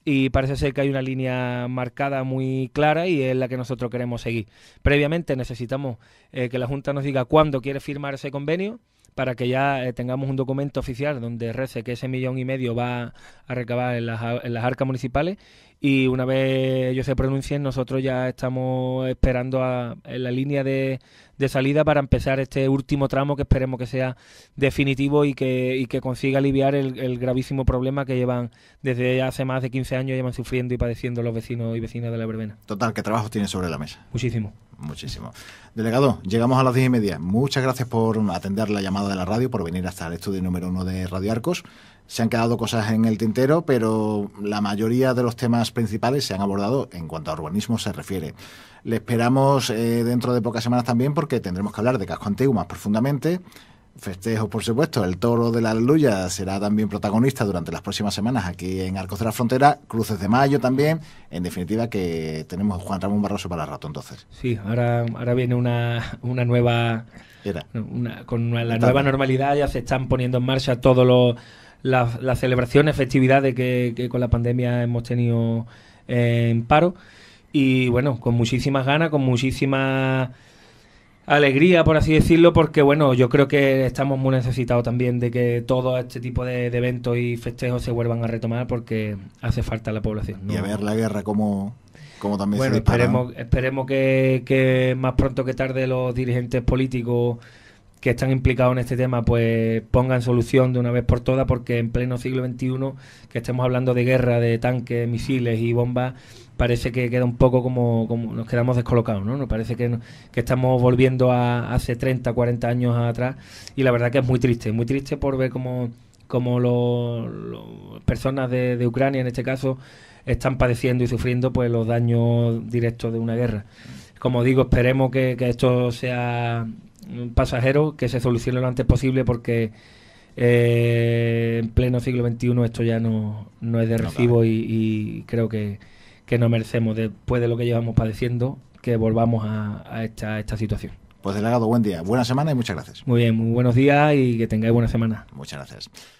y parece ser que hay una línea marcada muy clara y es la que nosotros queremos seguir. Previamente necesitamos eh, que la Junta nos diga cuándo quiere firmar ese convenio para que ya eh, tengamos un documento oficial donde rece que ese millón y medio va a recabar en las arcas municipales y una vez ellos se pronuncien, nosotros ya estamos esperando a, en la línea de, salida para empezar este último tramo que esperemos que sea definitivo y que, que consiga aliviar el, gravísimo problema que llevan desde hace más de 15 años, llevan sufriendo y padeciendo los vecinos y vecinas de la verbena. Total, ¿qué trabajo tiene sobre la mesa? Muchísimo. Muchísimo. Delegado, llegamos a las diez y media. Muchas gracias por atender la llamada de la radio, por venir hasta el estudio número uno de Radio Arcos. Se han quedado cosas en el tintero, pero la mayoría de los temas principales se han abordado en cuanto a urbanismo se refiere. Le esperamos eh, dentro de pocas semanas también porque tendremos que hablar de casco antiguo más profundamente. Festejos, por supuesto. El toro de la Aleluya será también protagonista durante las próximas semanas aquí en Arcos de la Frontera. Cruces de Mayo también. En definitiva, que tenemos Juan Ramón Barroso para el rato entonces. Sí, ahora, ahora viene una, una nueva. con la nueva normalidad ya se están poniendo en marcha todos los la, la celebración, festividades que, que con la pandemia hemos tenido eh, en paro. Y bueno, con muchísimas ganas, con muchísima alegría, por así decirlo, porque bueno, yo creo que estamos muy necesitados también de que todo este tipo de, eventos y festejos se vuelvan a retomar porque hace falta la población. Y a ver la guerra como, como también bueno, esperemos, esperemos que más pronto que tarde los dirigentes políticos que están implicados en este tema pues pongan solución de una vez por todas porque en pleno siglo XXI que estemos hablando de guerra, de tanques, misiles y bombas parece que queda un poco como, nos quedamos descolocados, ¿no? Nos parece que, estamos volviendo a hace 30, 40 años atrás y la verdad que es muy triste, muy triste por ver cómo, como las personas de, Ucrania en este caso están padeciendo y sufriendo pues los daños directos de una guerra como digo, esperemos que, que, esto sea pasajero que se solucione lo antes posible porque eh, en pleno siglo XXI esto ya no, no es de recibo y, creo que, que no merecemos, después de lo que llevamos padeciendo, que volvamos a, esta, a esta situación. Pues delegado, buen día, buena semana y muchas gracias. Muy bien, muy buenos días y que tengáis buena semana. Muchas gracias.